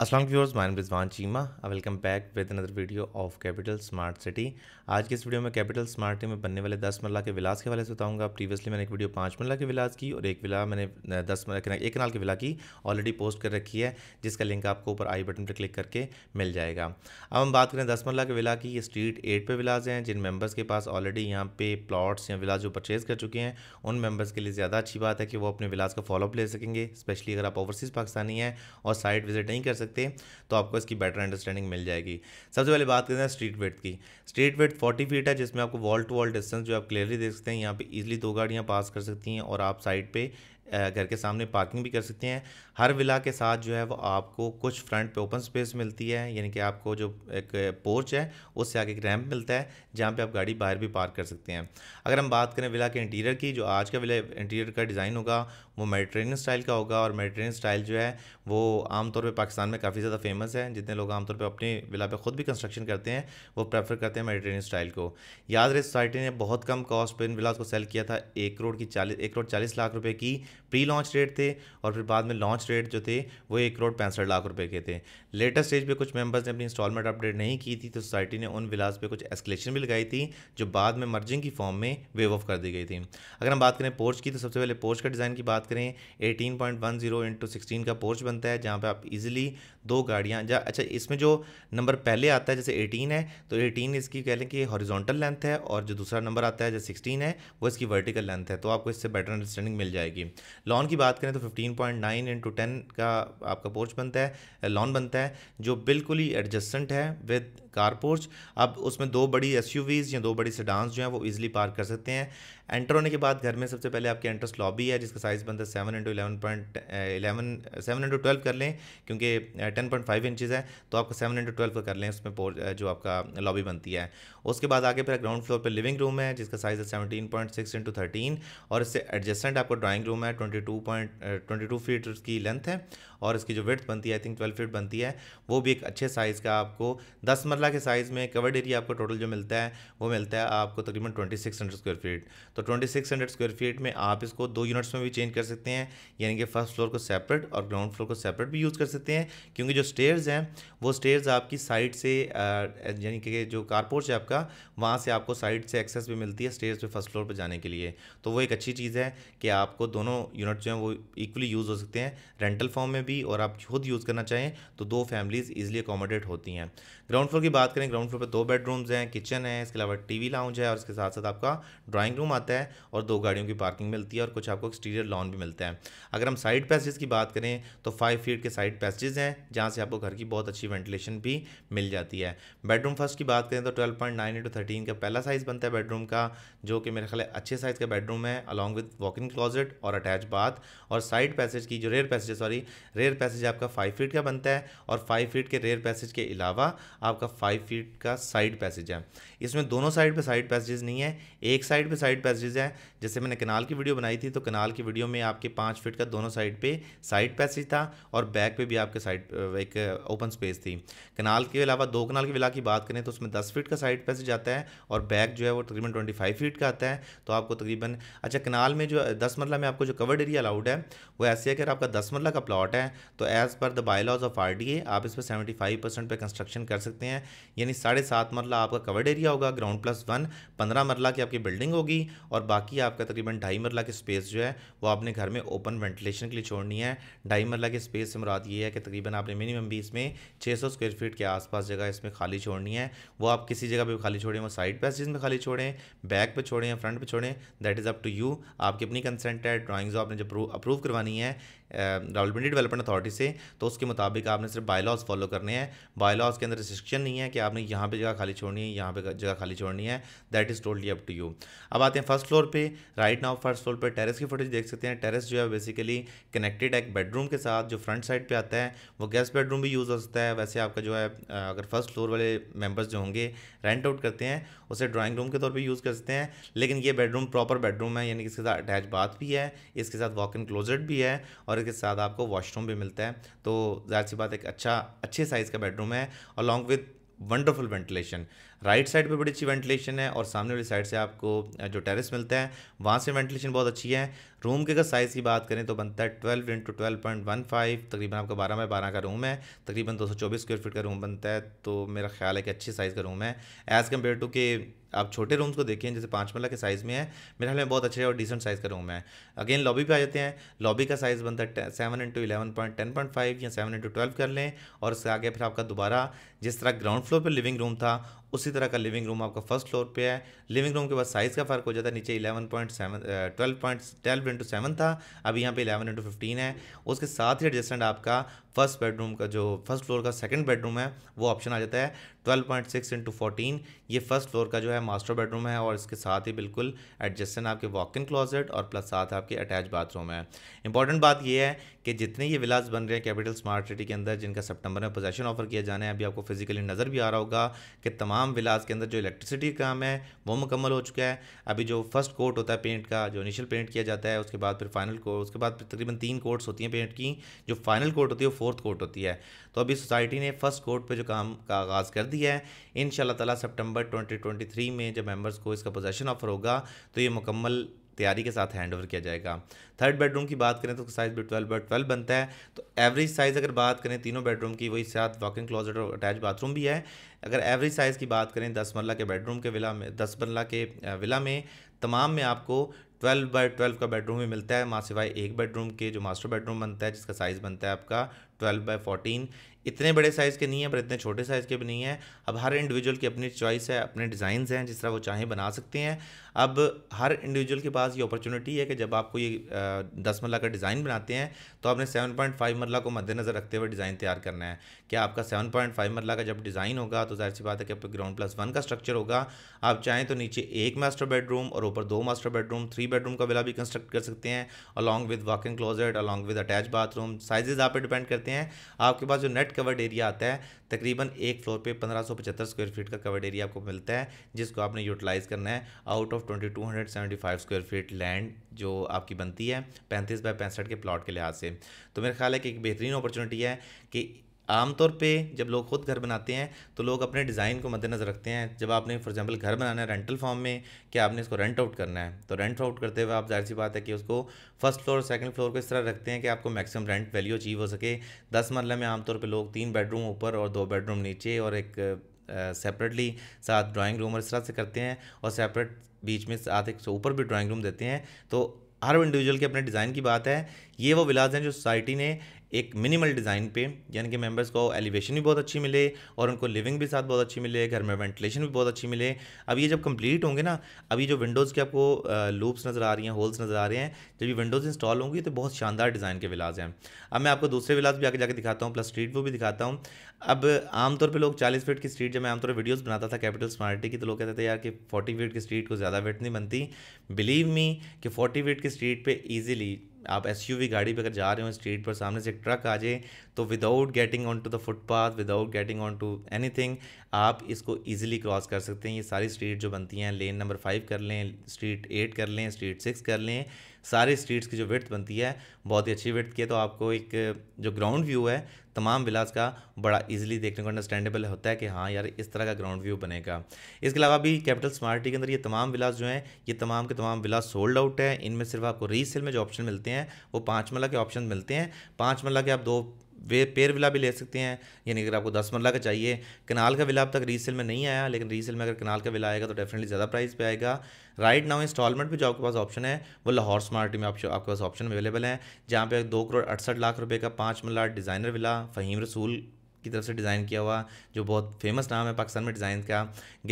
Aslam viewers माइन Rizwan Cheema I welcome back with another video of capital smart city आज के इस वीडियो में कैपिटल स्मार्ट सिटी में बनने वाले दस मरला के विलास के हवाले से बताऊंगा प्रीवियसली मैंने एक वीडियो पाँच मरला के विलास की और एक विला मैंने दस एक कनाल के विला की ऑलरेडी पोस्ट कर रखी है जिसका लिंक आपको ऊपर आई बटन पर क्लिक करके मिल जाएगा अब हम बात करें दस मरला के विला की ये स्ट्रीट एट पर विलाज हैं जिन मेम्बर्स के पास ऑलरेडी यहाँ पे प्लाट्स या विलाज जो परचेज़ कर चुके हैं उन मेम्बर्स के लिए ज़्यादा अच्छी बात है कि वो अपने विलाज का फॉलोअप ले सकेंगे स्पेशली अगर आप ओवरसीज़ पाकिस्तानी हैं और साइट विजिट नहीं कर सकते सकते हैं तो आपको इसकी बेटर अंडरस्टैंडिंग मिल जाएगी सबसे पहले बात करते हैं स्ट्रीट वेट की स्ट्रीट वेट फोर्टी फीट है जिसमें आपको वॉल टू वॉल डिस्टेंस जो आप क्लियरली देख सकते हैं यहाँ पर ईजिली दो गाड़ियाँ पास कर सकती हैं और आप साइड पर घर के सामने पार्किंग भी कर सकते हैं हर विला के साथ जो है वो आपको कुछ फ्रंट पे ओपन स्पेस मिलती है यानी कि आपको जो एक पोर्च है उससे आगे एक रैम्प मिलता है जहाँ पे आप गाड़ी बाहर भी पार्क कर सकते हैं अगर हम बात करें विला के इंटीरियर की जो आज का विला इंटीरियर का डिज़ाइन होगा वो मेडिट्रेन स्टाइल का होगा और मेडिटेरेनियन स्टाइल जो है वो आमतौर पर पाकिस्तान में काफ़ी ज़्यादा फेमस है जितने लोग आमतौर पर अपने विला पर खुद भी कंस्ट्रक्शन करते हैं वो प्रेफर करते हैं मेडिट्रेन स्टाइल को याद रहे सोसाइटी ने बहुत कम कॉस्ट पर इन विलास को सेल किया था एक करोड़ की चालीस एक करोड़ चालीस लाख रुपये की प्री लॉन्च रेट थे और फिर बाद में लॉन्च रेट जो थे वो एक करोड़ पैंसठ लाख रुपए के थे लेटेस्ट स्टेज पे कुछ मेंबर्स ने अपनी इंस्टॉलमेंट अपडेट नहीं की थी तो सोसाइटी ने उन विलास पे कुछ एस्केलेशन भी लगाई थी जो बाद में मर्जिंग की फॉर्म में वेव ऑफ कर दी गई थी अगर हम बात करें पोर्च की तो सबसे पहले पोर्च का डिज़ाइन की बात करें eighteen point one zero into sixteen का पोर्च बनता है जहाँ पर आप इजिली दो गाड़ियाँ या अच्छा इसमें जो नंबर पहले आता है जैसे एटीन है तो एटीन इसकी कह लें कि हॉरिजॉन्टल लेंथ है और जो दूसरा नंबर आता है जैसे सिक्सटीन है वो इसकी वर्टिकल लेंथ है तो आपको इससे बेटर अंडरस्टैंडिंग मिल जाएगी लॉन की बात करें तो fifteen point nine into ten का आपका पोर्च बनता है लॉन बनता है जो बिल्कुल ही एडजस्टेंट है विद कार पोर्च अब उसमें दो बड़ी एस या दो बड़ी सडांस जो हैं वो ईजिली पार्क कर सकते हैं एंटर होने के बाद घर में सबसे पहले आपकी एंट्रेंस लॉबी है जिसका साइज़ बनता है seven into eleven point eleven seven into twelve कर लें क्योंकि टेन पॉइंट फाइव इंचज़ है तो आपको सेवन इंटू ट्वेल्व कर लें उसमें eh, जो आपका लॉबी बनती है उसके बाद आगे फिर ग्राउंड फ्लोर पर लिविंग रूम है जिसका साइज़ है seventeen point six into thirteen और इससे एडजस्टेंट आपका ड्राइंग रूम है twenty two point twenty two feet की लेंथ है और इसकी जो विर्थ बनती है आई थिंक ट्वेल्व फीट बनती है वो भी एक अच्छे साइज़ का आपको दस मरला के साइज़ में कवर्ड एरिया आपको टोटल जो मिलता है वो मिलता है आपको तकरीबन twenty six hundred square feet तो twenty six hundred square feet में आप इसको दो यूनिट्स में भी चेंज कर सकते हैं यानी कि फर्स्ट फ्लोर को सेपरेट और ग्राउंड फ्लोर को सेपरेट भी यूज़ कर सकते हैं क्योंकि जो स्टेयर्स हैं वो स्टेयर्स आपकी साइड से यानी कि जो कारपोर्ट है आपका वहाँ से आपको साइड से एक्सेस भी मिलती है स्टेयर्स पर फर्स्ट फ्लोर पर जाने के लिए तो वो एक अच्छी चीज़ है कि आपको दोनों यूनिट जो हैं वो इक्वली यूज़ हो सकते हैं रेंटल फॉर्म में भी और आप खुद यूज़ करना चाहें तो दो फैमिलीज़ ईजिली अकोमोडेट होती हैं ग्राउंड फ्लोर की बात करें ग्राउंड फ्लोर पर दो बेडरूम्स हैं किचन है इसके अलावा टीवी लाउंज है और इसके साथ साथ आपका ड्राइंग रूम आता है और दो गाड़ियों की पार्किंग मिलती है और कुछ आपको एक्सटीरियर लॉन भी मिलता है अगर हम साइड पैसेज की बात करें तो फाइव फीट के साइड पैसेज हैं जहाँ से आपको घर की बहुत अच्छी वेंटिलेशन भी मिल जाती है बेडरूम फर्स्ट की बात करें तो twelve point nine into thirteen का पहला साइज़ बनता है बेडरूम का जो कि मेरे ख्याल अच्छे साइज़ का बेडरूम है along with walk in closet और अटैच बाथ और साइड पैसेज की जो rear passage sorry rear passage आपका फाइव फीट का बनता है और फाइव फीट के रेयर पैसेज के अलावा आपका फाइव फीट का साइड पैसेज है इसमें दोनों साइड पर साइड पैसेज नहीं है एक साइड पर साइड पैसेज है जैसे मैंने कनाल की वीडियो बनाई थी तो कनाल की वीडियो में आपके पाँच फीट का दोनों साइड पर साइड पैसेज था और बैक पर भी आपके साइड एक ओपन स्पेस थी कनाल के अलावा दो कनाल की विला की बात करें तो उसमें दस फीट का साइड पैसेज आता है और बैक जो है वो तकरीबन ट्वेंटी फाइव फीट का आता है तो आपको तकरीबन अच्छा कनाल में जो दस मरला में आपको जो कवर्ड एरिया अलाउड है वो ऐसे है अगर आपका दस मरला का प्लॉट है है तो as per the bylaws of R D A आप इस पर सेवेंटी फाइव परसेंट पर कंस्ट्रक्शन कर सकते हैं यानी साढ़े सात मरला आपका कवर्ड एरिया होगा ग्राउंड प्लस वन पंद्रह मरला की आपकी बिल्डिंग होगी और बाकी आपका तकरीबन ढाई मरला की स्पेस जो है वो आपने घर में ओपन वेंटिलेशन के लिए छोड़नी है ढाई मरला की स्पेस से मुराद ये है कि तकरीबन आपने मिनिमम भी इसमें छः सौ स्क्वेयर फीट के आसपास जगह इसमें खाली छोड़नी है वो आप किसी जगह पर खाली छोड़ें वो साइड पैसेज में खाली छोड़ें बैक पर छोड़ें या फ्रंट पर छोड़ें that is up to you आपकी अपनी कंसेंट है ड्राॅइंग्स आपने जब अप्रूव करवानी है रावलपिंडी डेवलपमेंट अथॉरिटी से तो उसके मुताबिक आपने सिर्फ बायलॉज फॉलो करने हैं बायलॉज के अंदर रिस्ट्रिक्शन नहीं है कि आपने यहाँ पर जगह खाली छोड़नी है यहाँ पर जगह खाली छोड़नी है that is totally up to you अब आते हैं फर्स्ट फ्लोर पर राइट नाउ फर्स्ट फ्लोर पर टेरेस की फुटेज देख सकते हैं टेरेस जो है बेसिकली कनेक्टेड है एक बेडरूम के साथ जो फ्रंट साइड पर आता है वो गेस्ट बेडरूम भी यूज़ हो सकता है वैसे आपका जो है अगर फर्स्ट फ्लोर वाले मेम्बर्स जो होंगे रेंट आउट करते हैं उसे ड्राइंग रूम के तौर पर यूज़ कर सकते हैं लेकिन ये बेडरूम प्रॉपर बेडरूम है यानी कि इसके साथ अटैच बाथ भी है इसके साथ वॉक इन क्लोजेड भी है और और इसके साथ आपको वॉशरूम भी मिलता है तो जाहिर सी बात एक अच्छा अच्छे साइज़ का बेडरूम है along with wonderful ventilation right side पे बड़ी अच्छी वेंटिलेशन है और सामने वाली साइड से आपको जो टेरेस मिलता है वहाँ से वेंटिलेशन बहुत अच्छी है रूम के अगर साइज़ की बात करें तो बनता है twelve into twelve point one five तकरीबन आपका बारह बाई बारह का रूम है तकरीबन दो सौ चौबीस स्क्वेयर फीट का रूम बनता है तो मेरा ख्याल है कि अच्छे साइज़ का रूम है एज़ कम्पेयर टू के आप छोटे रूम्स को देखिए जैसे पाँच मल्ला के साइज़ में है मेरे ख्याल में बहुत अच्छे और डिसेंट साइज़ का रूम है अगेन लॉबी पे आ जाते हैं लॉबी का साइज़ बनता है seven into eleven point ten point five या सेवन इंटू ट्वेल्व कर लें और उसके आगे फिर आपका दोबारा जिस तरह ग्राउंड फ्लोर पर लिविंग रूम था उसी तरह का लिविंग रूम आपका फर्स्ट फ्लोर पे है लिविंग रूम के बाद साइज़ का फ़र्क हो जाता है नीचे 11.7 point seven twelve point twelve into seven था अभी यहाँ पे 11 इंटू फिफ्टीन है उसके साथ ही एडजस्टेंट आपका फर्स्ट बेडरूम का जो फर्स्ट फ्लोर का सेकंड बेडरूम है वो ऑप्शन आ जाता है twelve point six into fourteen ये फर्स्ट फ्लोर का जो है मास्टर बेडरूम है और इसके साथ ही बिल्कुल एडजस्टेंट आपके वॉक इन क्लॉजेट और प्लस साथ आपके अटैच बाथरूम है इंपॉर्टेंट बात यह है कि जितने ये विलास बन रहे हैं कैपिटल स्मार्ट सिटी के अंदर जिनका सितंबर में पोजेशन ऑफर किया जाना है अभी आपको फिजिकली नज़र भी आ रहा होगा कि तमाम विलास के अंदर जो इलेक्ट्रिसिटी का काम है वो मुकम्मल हो चुका है अभी जो फर्स्ट कोर्ट होता है पेंट का जो इनिशियल पेंट किया जाता है उसके बाद फिर फाइनल कोर्ट उसके बाद तकरीबन तीन कोर्ट्स होती हैं पेंट की जो फाइनल कोर्ट होती है वो फोर्थ कोर्ट होती है तो अभी सोसाइटी ने फर्स्ट कोर्ट पर जो काम का आगाज़ कर दिया है इन ट्वेंटी ट्वेंटी थ्री में जब मेम्बर्स को इसका पोजेशन ऑफर होगा तो ये मुकम्मल तैयारी के साथ हैंड ओवर किया जाएगा थर्ड बेडरूम की बात करें तो साइज़ भी ट्वेल्व बाई ट्वेल्व बनता है तो एवरेज साइज़ अगर बात करें तीनों बेडरूम की वही साथ वॉकिंग क्लोजेट और अटैच बाथरूम भी है अगर एवरेज साइज़ की बात करें दस मरला के बेडरूम के विला में दस मरला के विला में तमाम में आपको ट्वेल्व बाई ट्वेल्व का बेडरूम भी मिलता है माँ सिवाय एक बेडरूम के जो मास्टर बेडरूम बनता है जिसका साइज़ बनता है आपका ट्वेल्व बाई फोर्टीन इतने बड़े साइज़ के नहीं है पर इतने छोटे साइज़ के भी नहीं है अब हर इंडिविजुअल की अपनी चॉइस है अपने डिज़ाइंस हैं जिस तरह वो चाहें बना सकते हैं अब हर इंडिविजुअल के पास ये अपॉर्चुनिटी है कि जब आपको ये दस मरला का डिज़ाइन बनाते हैं तो आपने सेवन पॉइंट फाइव मरला को मद्देनज़र रखते हुए डिज़ाइन तैयार करना है क्या आपका सेवन पॉइंट फाइव मरला का जब डिज़ाइन होगा तो जाहिर सी बात है कि आपका ग्राउंड प्लस वन का स्ट्रक्चर होगा आप चाहें तो नीचे एक मास्टर बेडरूम और ऊपर दो मास्टर बेडरूम थ्री बेडरूम का विला भी कंस्ट्रक्ट कर सकते हैं along with walk in closet along with attach bathroom sizes आप पर डिपेंड करते हैं रहते हैं आपके पास जो नेट कवर्ड एरिया आता है तकरीबन एक फ्लोर पे 1575 स्क्वायर फीट का कवर्ड एरिया आपको मिलता है जिसको आपने यूटिलाइज़ करना है out of 2275 square feet land जो आपकी बनती है पैंतीस बाय पैंसठ के प्लॉट के लिहाज से तो मेरा ख्याल है कि एक बेहतरीन अपॉर्चुनिटी है कि आमतौर पे जब लोग खुद घर बनाते हैं तो लोग अपने डिज़ाइन को मद्देनज़र रखते हैं जब आपने फॉर एग्जांपल घर बनाना है रेंटल फॉर्म में कि आपने इसको रेंट आउट करना है तो रेंट आउट करते हुए आप जाहिर सी बात है कि उसको फर्स्ट फ्लोर सेकंड फ्लोर को इस तरह रखते हैं कि आपको मैक्सिमम रेंट वैल्यू अचीव हो सके दस मरल में आमतौर पर लोग तीन बेडरूम ऊपर और दो बेडरूम नीचे और एक सेपरेटली साथ ड्राइंग रूम और इस तरह से करते हैं और सेपरेट बीच में साथ एक ऊपर भी ड्राॅइंग रूम देते हैं तो हर इंडिविजुअल के अपने डिज़ाइन की बात है ये वो विलाज हैं जो सोसाइटी ने एक मिनिमल डिज़ाइन पे यानी कि मेंबर्स को एलिवेशन भी बहुत अच्छी मिले और उनको लिविंग भी साथ बहुत अच्छी मिले घर में वेंटिलेशन भी बहुत अच्छी मिले अब ये जब कंप्लीट होंगे ना अभी जो विंडोज़ के आपको लूप्स नज़र आ रही हैं होल्स नज़र आ रहे हैं जब ये विंडोज़ इंस्टॉल होंगी तो बहुत शानदार डिज़ाइन के विलाज हैं अब मैं आपको दूसरे विलाज भी आगे जाकर दिखाता हूँ प्लस स्ट्रीट वो भी दिखाता हूँ अब आमतौर पर लोग चालीस फीट की स्ट्रीट जब मैं आमतौर पर वीडियोज़ बनाता था कैपिटल स्मार्टी की तो लोग कहते थे यार कि फोर्टी फीट की स्ट्रीट को ज़्यादा वेट नहीं बनती बिलीव मी कि फोर्टी फीट की स्ट्रीट पर ईजिली आप एस गाड़ी पर अगर जा रहे हो स्ट्रीट पर सामने से एक ट्रक आ जाए तो without getting on to the footpath without getting on to thing आप इसको ईजिली क्रॉस कर सकते हैं ये सारी स्ट्रीट जो बनती हैं लेन नंबर फाइव कर लें स्ट्रीट एट कर लें स्ट्रीट सिक्स कर लें सारे स्ट्रीट्स की जो विर्थ बनती है बहुत ही अच्छी विर्थ की है तो आपको एक जो ग्राउंड व्यू है तमाम विलास का बड़ा इजीली देखने को अंडरस्टैंडेबल होता है कि हाँ यार इस तरह का ग्राउंड व्यू बनेगा इसके अलावा भी कैपिटल स्मार्ट के अंदर ये तमाम विलास जो हैं ये तमाम के तमाम विलास सोल्ड आउट है इनमें सिर्फ आपको रीसेल में जो ऑप्शन मिलते हैं वो पाँच मल्ला के ऑप्शन मिलते हैं पाँच मल्ला के आप दो वे पेयर विला भी ले सकते हैं यानी अगर आपको दस मरला का चाहिए कनाल का विला अब तक रीसेल में नहीं आया लेकिन रीसेल में अगर कनाल का विला आएगा तो डेफिनेटली ज़्यादा प्राइस पे आएगा राइट नाउ इंस्टॉलमेंट भी जो आपके पास ऑप्शन है वो लाहौर स्मार्टी में आपके आपके पास ऑप्शन अवेलेबल है जहाँ पे दो करोड़ अड़सठ लाख रुपये का पाँच मरला डिज़ाइनर विला फ़हीम रसूल की तरफ से डिज़ाइन किया हुआ जो बहुत फेमस नाम है पाकिस्तान में डिज़ाइन का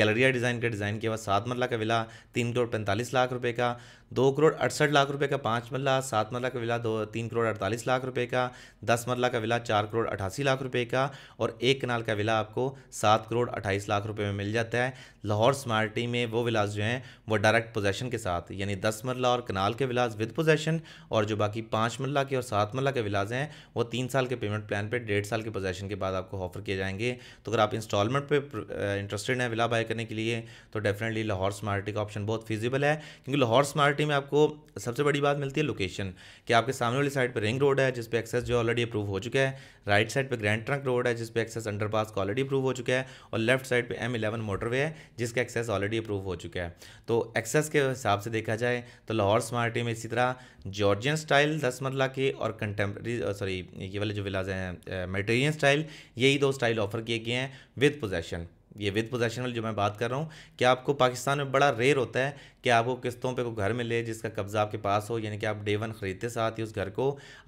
गैलरिया डिज़ाइन का डिज़ाइन किया हुआ सात मरला का विला तीन करोड़ पैंतालीस लाख रुपये का दो करोड़ अड़सठ लाख रुपए का पाँच मरला सात मरला का विला दो तीन करोड़ अड़तालीस लाख रुपए का दस मरला का विला चार करोड़ अठासी लाख रुपए का और एक कनाल का विला आपको सात करोड़ अट्ठाईस लाख रुपए में मिल जाता है लाहौर स्मार्टी में वो विलास जो हैं वो डायरेक्ट पोजेशन के साथ यानी दस मरला और कनाल के विलास विद पोजेशन और जो बाकी पाँच मरला के और सात मरला के विलास हैं वो तीन साल के पेमेंट प्लान पर डेढ़ साल के पोजेशन के बाद आपको ऑफर किए जाएंगे तो अगर आप इंस्टॉलमेंट पे इंटरेस्टेड हैं विला बाय करने के लिए तो डेफिनेटली लाहौर स्मार्टी का ऑप्शन बहुत फिजिबल है क्योंकि लाहौर स्मार्टी में आपको सबसे बड़ी बात मिलती है लोकेशन कि आपके सामने वाली साइड पर रिंग रोड है जिसपे एक्सेस जो ऑलरेडी अप्रूव हो चुका है राइट साइड पर ग्रैंड ट्रंक रोड है जिसपे एक्सेस अंडरपास पास ऑलरेडी अप्रूव हो चुका है और लेफ्ट साइड पर एम इलेवन मोटरवे है जिसका एक्सेस ऑलरेडी अप्रूव हो चुका है तो एक्सेस के हिसाब से देखा जाए तो लाहौर स्मार्टी में इसी तरह जॉर्जियन स्टाइल दस मरला के और कंटेम्प्रेरी सॉरी ये वाले जो विलाज हैं मेटेरियन स्टाइल यही दो स्टाइल ऑफर किए गए हैं विद पोजेशन ये विद पोजेशन वाली जो मैं बात कर रहा हूँ कि आपको पाकिस्तान में बड़ा रेयर होता है कि आपको किस्तों पे कोई घर मिले जिसका कब्ज़ा आपके पास हो यानी कि आप डे वन ख़रीदते साथ ही उस घर को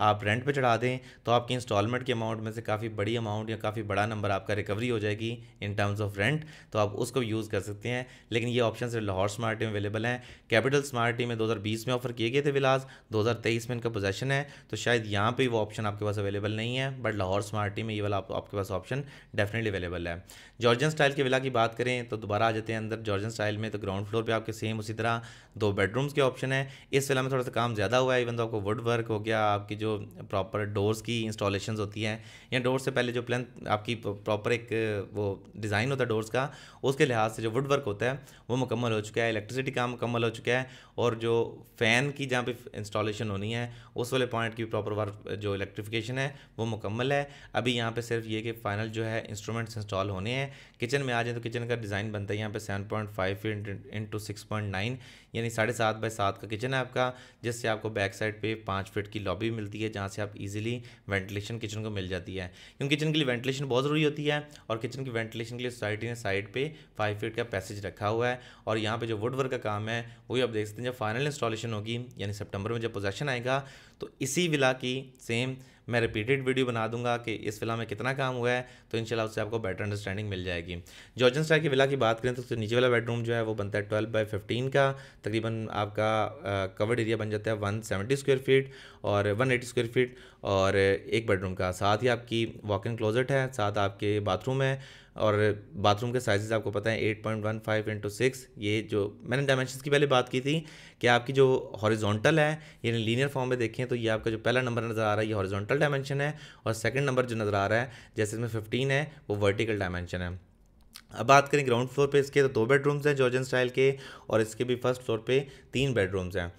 आप रेंट पे चढ़ा दें तो आपकी इंस्टॉलमेंट के अमाउंट में से काफ़ी बड़ी अमाउंट या काफ़ी बड़ा नंबर आपका रिकवरी हो जाएगी इन टर्म्स ऑफ रेंट तो आप उसको यूज़ कर सकते हैं लेकिन ये ऑप्शन सिर्फ लाहौर स्मार्ट में अवेलेबल हैं कैपिटल स्मार्ट में दो में ऑफर किए गए थे विलास दो में इनका पोजेशन है तो शायद यहाँ पर वो ऑप्शन आपके पास अवेलेबल नहीं है बट लाहौर स्मार्ट में ये वाला आपके पास ऑप्शन डेफिनेटली अवेलेबल है जॉर्जन स्टाइल के विला की बात करें तो दोबारा आ जाते हैं अंदर जॉर्जन स्टाइल में तो ग्राउंड फ्लोर पर आपके सेम उसी तरह पंद्रह दो बेडरूम्स के ऑप्शन है इस फिल्म में थोड़ा सा काम ज़्यादा हुआ है इवन तो आपको वुड वर्क हो गया आपकी जो प्रॉपर डोर्स की इंस्टॉलेशन होती हैं या डोर से पहले जो प्लान आपकी प्रॉपर एक वो डिज़ाइन होता है डोर्स का उसके लिहाज से जो वुड वर्क होता है वो मुकम्मल हो चुका है इलेक्ट्रिसिटी काम मुकम्मल हो चुका है और जो फ़ैन की जहाँ पर इंस्टॉलेशन होनी है उस वाले पॉइंट की प्रॉपर वर्क जो इलेक्ट्रिफिकेशन है वो मुकम्मल है अभी यहाँ पर सिर्फ ये कि फाइनल जो है इंस्ट्रूमेंट्स इंस्टॉल होने हैं किचन में आ जाए तो किचन का डिज़ाइन बनता है यहाँ पर seven point five into six point nine यानी साढ़े सात बाई सात का किचन है आपका जिससे आपको बैक साइड पे पाँच फीट की लॉबी मिलती है जहाँ से आप इजीली वेंटिलेशन किचन को मिल जाती है क्योंकि किचन के लिए वेंटिलेशन बहुत ज़रूरी होती है और किचन की वेंटिलेशन के लिए सोसाइटी ने साइड पर फाइव फिट का पैसेज रखा हुआ है और यहाँ पर जो वुड वर्क का काम है वही आप देख सकते हैं जब फाइनल इंस्टॉलेशन होगी यानी सेप्टेम्बर में जब पोजेशन आएगा तो इसी विला की सेम मैं रिपीटेड वीडियो बना दूंगा कि इस विला में कितना काम हुआ है तो इनशाला उससे आपको बेटर अंडरस्टैंडिंग मिल जाएगी जॉर्जन स्टाइल की विला की बात करें तो उससे नीचे वाला बेडरूम जो है वो बनता है ट्वेल्व बाई फिफ्टीन का तकरीबन आपका कवर्ड एरिया बन जाता है वन सेवेंटी स्क्वायर फीट और वन एटी स्क्वायर फीट और एक बेडरूम का साथ ही आपकी वॉक इन क्लोजट है साथ आपके बाथरूम है और बाथरूम के साइज़ आपको पता है eight point one five into six ये जो मैंने डायमेंशन की पहले बात की थी कि आपकी जो हॉरिजॉन्टल है यानी लीनियर फॉर्म में देखें तो ये आपका जो पहला नंबर नज़र आ रहा है ये हॉरिजॉन्टल डायमेंशन है और सेकंड नंबर जो नज़र आ रहा है जैसे इसमें फिफ्टीन है वो वर्टिकल डायमेंशन है अब बात करें ग्राउंड फ्लोर पे इसके तो दो बेडरूम्स हैं जॉर्जन स्टाइल के और इसके भी फर्स्ट फ्लोर पे तीन बेडरूम्स हैं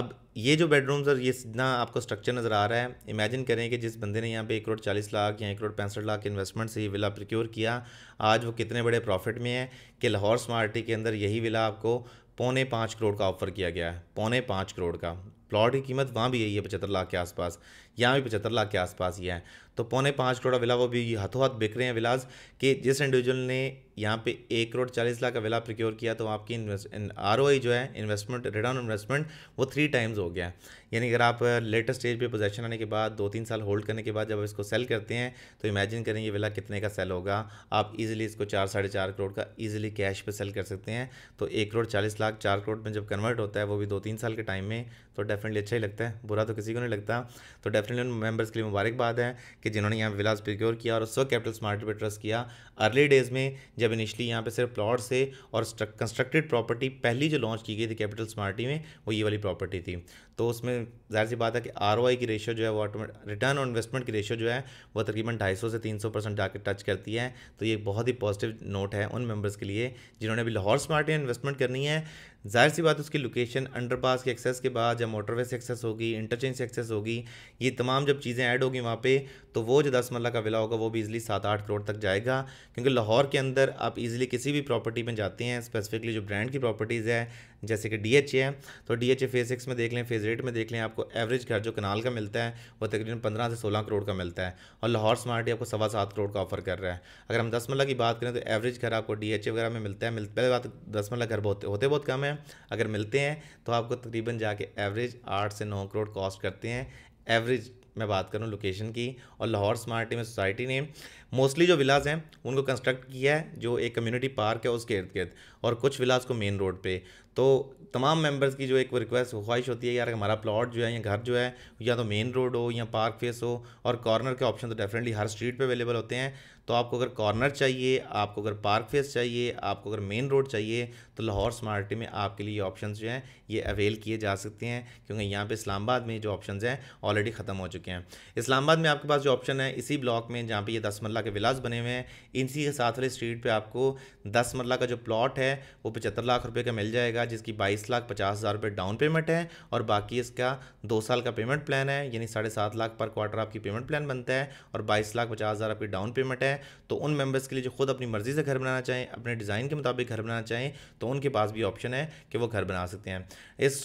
अब ये जो बेडरूम्स और ये ना आपको स्ट्रक्चर नज़र आ रहा है इमेजिन करें कि जिस बंदे ने यहाँ पे एक करोड़ चालीस लाख या एक करोड़ पैंसठ लाख इन्वेस्टमेंट से ये विला प्रिक्योर किया आज वो कितने बड़े प्रॉफिट में है कि लाहौर स्मार्टी के अंदर यही विला आपको पौने पाँच करोड़ का ऑफर किया गया है पौने पाँच करोड़ का प्लॉट की कीमत वहाँ भी यही है पचहत्तर लाख के आसपास यहाँ भी पचहत्तर लाख के आसपास ही है तो पौने पाँच करोड़ विला वो भी हाथों हाथ बिक रहे हैं विलाज कि जिस इंडिविजुअल ने यहाँ पे एक करोड़ चालीस लाख का विला प्रिक्योर किया तो आपकी इन्वेस्ट आर जो है इन्वेस्टमेंट रिटर्न इन्वेस्टमेंट वो थ्री टाइम्स हो गया यानी अगर आप लेटेस्ट स्टेज पे पोजेशन आने के बाद दो तीन साल होल्ड करने के बाद जब इसको सेल करते हैं तो इमेजिन करें ये विला कितने का सेल होगा आप ईजिली इसको चार साढ़े चार करोड़ का ईजिली कैश पर सेल कर सकते हैं तो एक करोड़ चालीस लाख चार करोड़ में जब कन्वर्ट होता है वो भी दो तीन साल के टाइम में तो डेफिनेटली अच्छा ही लगता है बुरा तो किसी को नहीं लगता तो डेफिनेटली उन मेम्बर्स के लिए मुबारकबाद है कि जिन्होंने यहाँ विलास प्रिक्योर किया और उस वक्त कैपिटल स्मार्ट पर ट्रस्ट किया अर्ली डेज़ में जब इनिशली यहाँ पे सिर्फ प्लॉट से और कंस्ट्रक्टेड प्रॉपर्टी पहली जो लॉन्च की गई थी कैपिटल स्मार्टी में वो ये वाली प्रॉपर्टी थी तो उसमें जाहिर सी बात है कि आर की रेशियो जो है वो ऑटोमेट रिटर्न ऑन इन्वेस्टमेंट की रेशियो जो है वो तकरीबन ढाई से तीन सौ परसेंट जाकर टच करती है तो ये बहुत ही पॉजिटिव नोट है उन मेम्बर्स के लिए जिन्होंने अभी लाहौर स्मार्टी में इन्वेस्टमेंट करनी है जाहिर सी बात उसकी लोकेशन अंडरपास के एक्सेस के बाद या मोटरवे से एक्सेस होगी इंटरचेंज से एक्सेस होगी ये तमाम जब चीज़ें ऐड होगी वहाँ पे तो वो जो दस मरला का विला होगा वो भी इजिली सात आठ करोड़ तक जाएगा क्योंकि लाहौर के अंदर आप इजिली किसी भी प्रॉपर्टी में जाते हैं स्पेसिफिकली जो ब्रांड की प्रॉपर्टीज़ है जैसे कि डी है तो डी एच फेज़ सिक्स में देख लें फेज़ एट में देख लें आपको एवरेज घर जो कनाल का मिलता है वो तकरीबन पंद्रह से सोलह करोड़ का मिलता है और लाहौर स्मार्टी आपको सवा सात करोड़ का ऑफर कर रहा है अगर हम दस मल्ला की बात करें तो एवरेज घर आपको डी वगैरह में मिलता है मिल पहले बात दस मल्ला घर बहुत होते बहुत कम है अगर मिलते हैं तो आपको तकरीबन जाके एवरेज आठ से नौ करोड़ कॉस्ट करते हैं एवरेज मैं बात करूँ लोकेशन की और लाहौर स्मार्टी में सोसाइटी ने मोस्टली जो विलाज हैं उनको कंस्ट्रक्ट किया है जो एक कम्युनिटी पार्क है उसके इर्द गिर्द और कुछ विलाज को मेन रोड पे तो तमाम मेंबर्स की जो एक रिक्वेस्ट ख्वाहिश होती है यार हमारा प्लॉट जो है या घर जो है या तो मेन रोड हो या पार्क फेस हो और कॉर्नर के ऑप्शन तो डेफिनेटली हर स्ट्रीट पे अवेलेबल होते हैं तो आपको अगर कॉर्नर चाहिए आपको अगर पार्क फेस चाहिए आपको अगर मेन रोड चाहिए तो लाहौर स्मार्ट में आपके लिए ऑप्शन जो हैं ये अवेल किए जा सकते हैं क्योंकि यहाँ पर इस्लामाबाद में जो ऑप्शन हैं ऑलरेडी ख़त्म हो चुके हैं इस्लामाबाद में आपके पास जो ऑप्शन है इसी ब्लॉक में जहाँ पर ये दस मरला मरला के विलास बने हुए हैं इसी के साथ वाले स्ट्रीट पे आपको दस मरला का जो प्लॉट है वो पचहत्तर लाख रुपए का मिल जाएगा जिसकी बाईस लाख पचास हज़ार रुपये डाउन पेमेंट है और बाकी इसका दो साल का पेमेंट प्लान है यानी साढ़े सात लाख पर क्वार्टर आपकी पेमेंट प्लान बनता है और बाईस लाख पचास हज़ार आपकी डाउन पेमेंट है तो उन मेम्बर्स के लिए जो खुद अपनी मर्ज़ी से घर बनाना चाहें अपने डिज़ाइन के मुताबिक घर बनाना चाहें तो उनके पास भी ऑप्शन है कि वो घर बना सकते हैं इस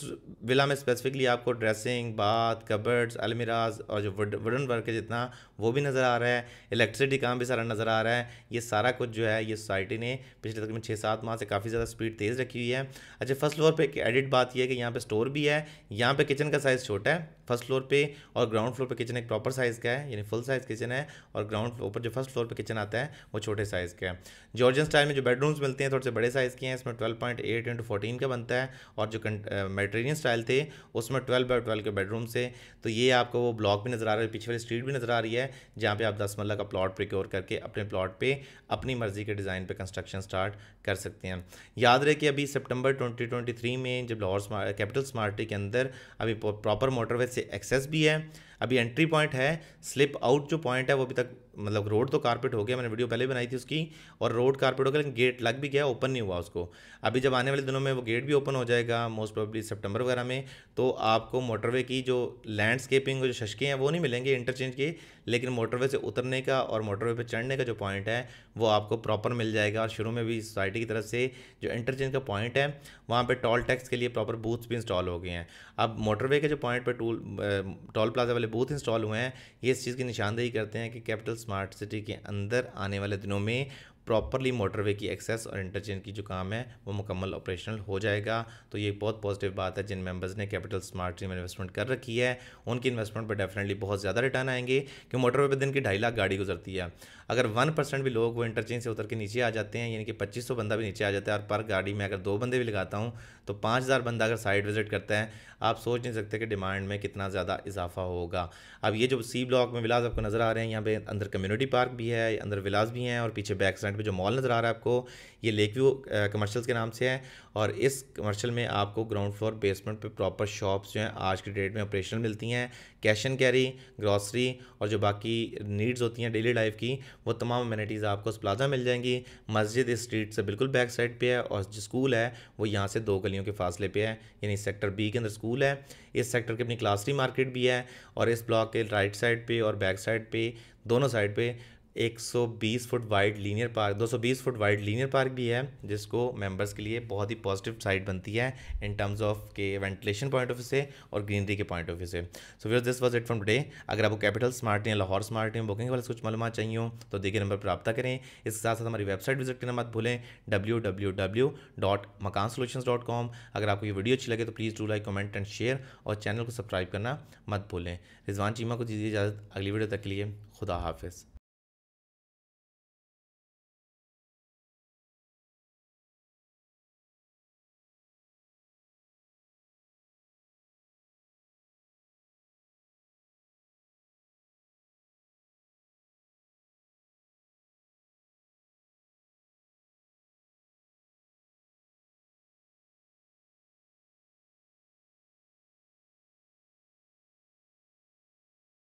विला में स्पेसिफिकली आपको ड्रेसिंग बाथ कबर्ड्स अलमिराज और जो वुडन वर्क है जितना वो भी नज़र आ रहा है इलेक्ट्रिसिटी काम भी सारा नज़र आ रहा है ये सारा कुछ जो है ये सोसाइटी ने पिछले तकरीबन छः सात माह से काफ़ी ज़्यादा स्पीड तेज़ रखी हुई है अच्छा फर्स्ट फ्लोर पर एक एडिट बात यह है कि यहाँ पर स्टोर भी है यहाँ पर किचन का साइज़ छोटा है फर्स्ट फ्लोर पर और ग्राउंड फ्लोर पर किचन एक प्रॉपर साइज़ का है यानी फुल साइज़ किचन है और ग्राउंड फ्लोर पर जो फर्स्ट फ्लोर पर किचन आता है वो छोटे साइज़ का है जॉर्जन स्टाइल में जो बेडरूम्स मिलते हैं थोड़े से बड़े साइज़ के हैं इसमें twelve point eight into fourteen का बनता है और जो मेडिटेरियन स्टाइल थे उसमें ट्वेल्व बाई ट्वेल्व के बेडरूम्स थे तो ये आपको वो ब्लॉक भी नज़र आ रहा है पीछे वाली स्ट्रीट भी नज़र आ रही है जहाँ पे आप दस मल्ला का प्लॉट प्रिक्योर करके अपने प्लॉट पे अपनी मर्ज़ी के डिज़ाइन पे कंस्ट्रक्शन स्टार्ट कर सकते हैं याद रहे कि अभी सितंबर 2023 में जब लाहौर कैपिटल स्मार्टी के अंदर अभी प्रॉपर मोटरवे से एक्सेस भी है अभी एंट्री पॉइंट है स्लिप आउट जो पॉइंट है वो अभी तक मतलब रोड तो कारपेट हो गया मैंने वीडियो पहले बनाई थी उसकी और रोड कारपेट हो गया लेकिन गेट लग भी गया ओपन नहीं हुआ उसको अभी जब आने वाले दिनों में वो गेट भी ओपन हो जाएगा मोस्ट प्रॉब्ली सितंबर वगैरह में तो आपको मोटरवे की जो लैंडस्केपिंग जो शशके हैं वो नहीं मिलेंगे इंटरचेंज के लेकिन मोटरवे से उतरने का और मोटरवे पर चढ़ने का जो पॉइंट है वो आपको प्रॉपर मिल जाएगा और शुरू में भी सोसाइटी की तरफ से जो इंटरचेंज का पॉइंट है वहाँ पर टॉल टैक्स के लिए प्रॉपर बूथ्स भी इंस्टॉल हो गए हैं अब मोटरवे के जो पॉइंट पर टूल टॉल प्लाजा वाले बूथ इंस्टॉल हुए हैं ये इस चीज़ की निशानदेही करते हैं कि कैपिटल्स स्मार्ट सिटी के अंदर आने वाले दिनों में प्रॉपरली मोटरवे की एक्सेस और इंटरचेंज की जो काम है वो मुकम्मल ऑपरेशनल हो जाएगा तो ये बहुत पॉजिटिव बात है जिन मेंबर्स ने कैपिटल स्मार्ट ट्रीम इन्वेस्टमेंट कर रखी है उनकी इन्वेस्टमेंट पर डेफिनेटली बहुत ज़्यादा रिटर्न आएंगे क्योंकि मोटरवे पर दिन की ढाई लाख गाड़ी गुजरती है अगर वन परसेंट भी लोग वो इंटरचेंज से उतर के नीचे आ जाते हैं यानी कि पच्चीस सौ बंदा भी नीचे आ जाता है और पर गाड़ी में अगर दो बंदे भी लगाता हूँ तो पाँच हज़ार बंदा अगर साइड विजिट करता है आप सोच नहीं सकते कि डिमांड में कितना ज़्यादा इजाफा होगा अब ये जो सी ब्लॉक में विलास आपको नज़र आ रहे हैं यहाँ पे अंदर कम्युनिटी पार्क भी है अंदर विलास भी हैं और पीछे बैक साइड फ्रंट पे जो मॉल नज़र आ रहा है आपको ये लेक व्यू कमर्शल्स के नाम से है और इस कमर्शल में आपको ग्राउंड फ्लोर बेसमेंट पे प्रॉपर शॉप्स जो हैं आज के डेट में ऑपरेशनल मिलती हैं कैश एंड कैरी ग्रॉसरी और जो बाकी नीड्स होती हैं डेली लाइफ की वो तमाम अम्यूनिटीज़ आपको उस प्लाजा मिल जाएंगी मस्जिद इस स्ट्रीट से बिल्कुल बैक साइड पर है और जो स्कूल है वो यहाँ से दो गलियों के फासले पर है यानी सेक्टर बी के अंदर स्कूल है इस सेक्टर की अपनी क्लास मार्केट भी है और इस ब्लॉक के राइट साइड पर और बैक साइड पर दोनों साइड पे 120 foot wide linear park 220 foot wide linear park भी है जिसको मेंबर्स के लिए बहुत ही पॉजिटिव साइड बनती है इन टर्म्स ऑफ के वेंटिलेशन पॉइंट ऑफ व्यू से और ग्रीनरी के पॉइंट ऑफ व्यू से so viewers this was it from today अगर आपको कैपिटल स्मार्ट या लाहौर स्मार्ट या बुकिंग वाले कुछ मालूम चाहिए हो तो देखिए नंबर पर रब्ता करें इसके साथ साथ हमारी वेबसाइट विजिट करना मत भूलें W W W dot Makaan dot com अगर आपको ये वीडियो अच्छी लगे तो please do like comment and share और चैनल को सब्सक्राइब करना मत भूलें रिजवान चीमा को दीजिए इजाज़त अगली वीडियो तक के लिए खुदा हाफिज़